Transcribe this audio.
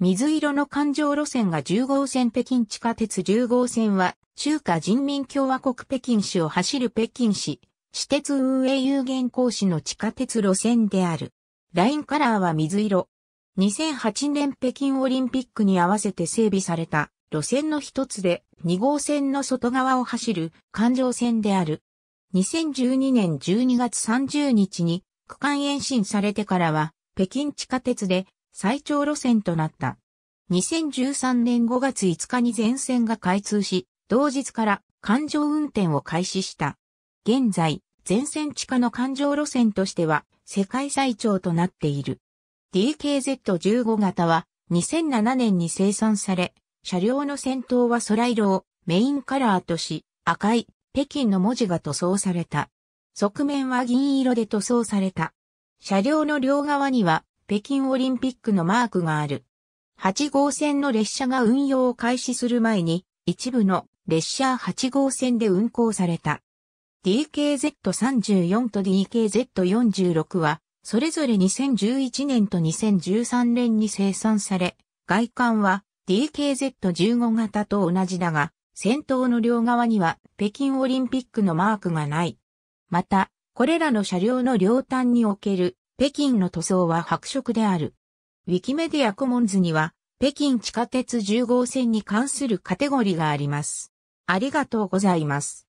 水色の環状路線が10号線北京地下鉄10号線は、中華人民共和国北京市を走る北京市、私鉄運営有限公司の地下鉄路線である。ラインカラーは水色。2008年北京オリンピックに合わせて整備された路線の一つで2号線の外側を走る環状線である。2012年12月30日に区間延伸されてからは北京地下鉄で最長路線となった。2013年5月5日に全線が開通し、同日から環状運転を開始した。現在、全線地下の環状路線としては世界最長となっている。DKZ15 型は2007年に生産され、車両の先頭は空色をメインカラーとし、赤い北京の文字が塗装された。側面は銀色で塗装された。車両の両側には北京オリンピックのマークがある。8号線の列車が運用を開始する前に、一部の列車8号線で運行された。DKZ34 と DKZ46 は、それぞれ2011年と2013年に生産され、外観は DKZ15 型と同じだが、先頭の両側には北京オリンピックのマークがない。また、これらの車両の両端における北京の塗装は白色である。ウィキメディアコモンズには、北京地下鉄10号線に関するカテゴリがあります。ありがとうございます。